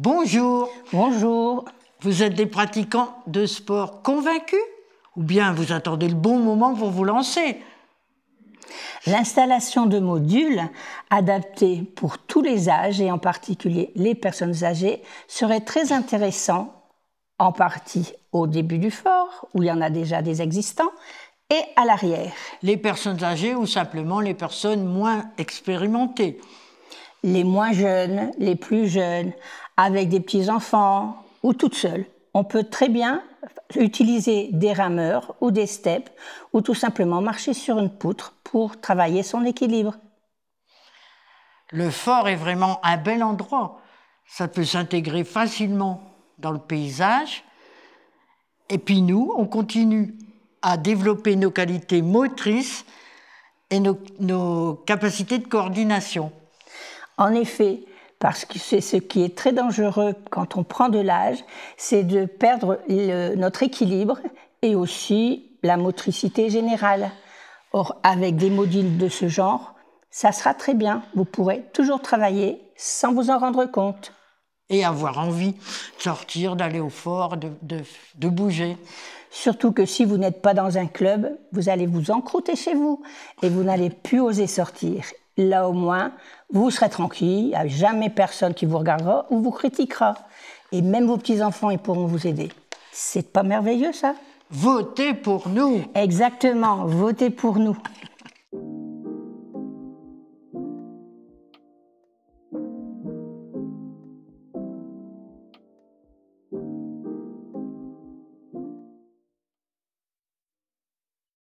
Bonjour. Bonjour. Vous êtes des pratiquants de sport convaincus ou bien vous attendez le bon moment pour vous lancer L'installation de modules adaptés pour tous les âges et en particulier les personnes âgées serait très intéressant en partie au début du fort où il y en a déjà des existants et à l'arrière. Les personnes âgées ou simplement les personnes moins expérimentées. Les moins jeunes, les plus jeunes, avec des petits-enfants ou toute seule. On peut très bien utiliser des rameurs ou des steps ou tout simplement marcher sur une poutre pour travailler son équilibre. Le fort est vraiment un bel endroit. Ça peut s'intégrer facilement dans le paysage. Et puis nous, on continue à développer nos qualités motrices et nos, nos capacités de coordination. En effet, parce que c'est ce qui est très dangereux quand on prend de l'âge, c'est de perdre notre équilibre et aussi la motricité générale. Or, avec des modules de ce genre, ça sera très bien. Vous pourrez toujours travailler sans vous en rendre compte. Et avoir envie de sortir, d'aller au fort, de, de, bouger. Surtout que si vous n'êtes pas dans un club, vous allez vous encrouter chez vous et vous n'allez plus oser sortir là au moins, vous serez tranquille, il n'y a jamais personne qui vous regardera ou vous critiquera. Et même vos petits-enfants, ils pourront vous aider. C'est pas merveilleux, ça Votez pour nous Exactement, votez pour nous